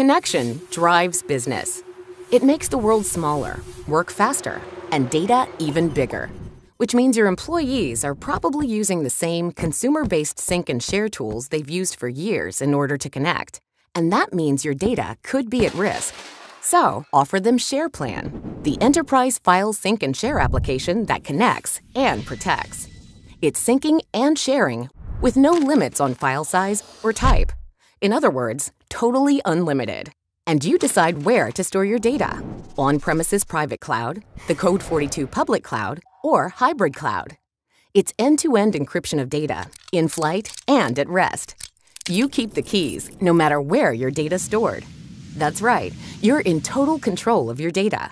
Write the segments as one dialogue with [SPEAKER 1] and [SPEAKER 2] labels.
[SPEAKER 1] Connection drives business. It makes the world smaller, work faster, and data even bigger, which means your employees are probably using the same consumer based sync and share tools they've used for years in order to connect. And that means your data could be at risk. So offer them SharePlan, the enterprise file sync and share application that connects and protects. It's syncing and sharing with no limits on file size or type. In other words, totally unlimited. And you decide where to store your data on premises private cloud, the Code 42 public cloud, or hybrid cloud. It's end to end encryption of data, in flight and at rest. You keep the keys no matter where your data's stored. That's right, you're in total control of your data.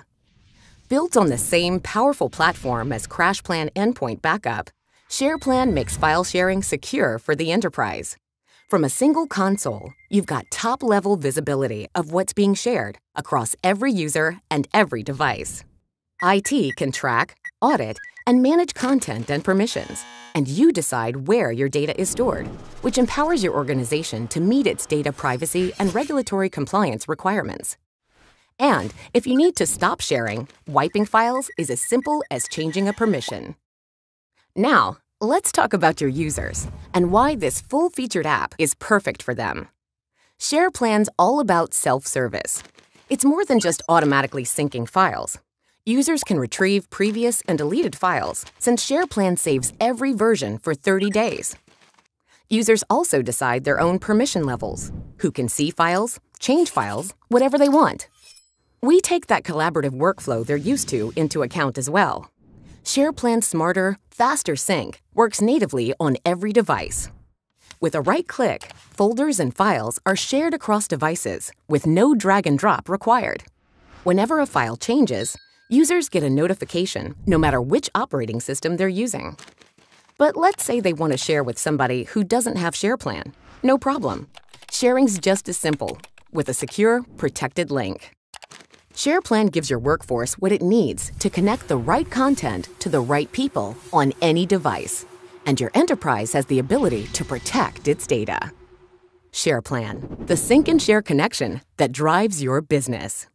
[SPEAKER 1] Built on the same powerful platform as CrashPlan Endpoint Backup, SharePlan makes file sharing secure for the enterprise. From a single console, you've got top level visibility of what's being shared across every user and every device. IT can track, audit, and manage content and permissions. And you decide where your data is stored, which empowers your organization to meet its data privacy and regulatory compliance requirements. And if you need to stop sharing, wiping files is as simple as changing a permission. Now, Let's talk about your users and why this full featured app is perfect for them. SharePlan's all about self service. It's more than just automatically syncing files. Users can retrieve previous and deleted files since SharePlan saves every version for 30 days. Users also decide their own permission levels, who can see files, change files, whatever they want. We take that collaborative workflow they're used to into account as well. Share Plan Smarter, Faster Sync works natively on every device. With a right click, folders and files are shared across devices with no drag and drop required. Whenever a file changes, users get a notification no matter which operating system they're using. But let's say they want to share with somebody who doesn't have SharePlan. No problem. Sharing's just as simple with a secure, protected link. SharePlan gives your workforce what it needs to connect the right content to the right people on any device. And your enterprise has the ability to protect its data. SharePlan, the sync and share connection that drives your business.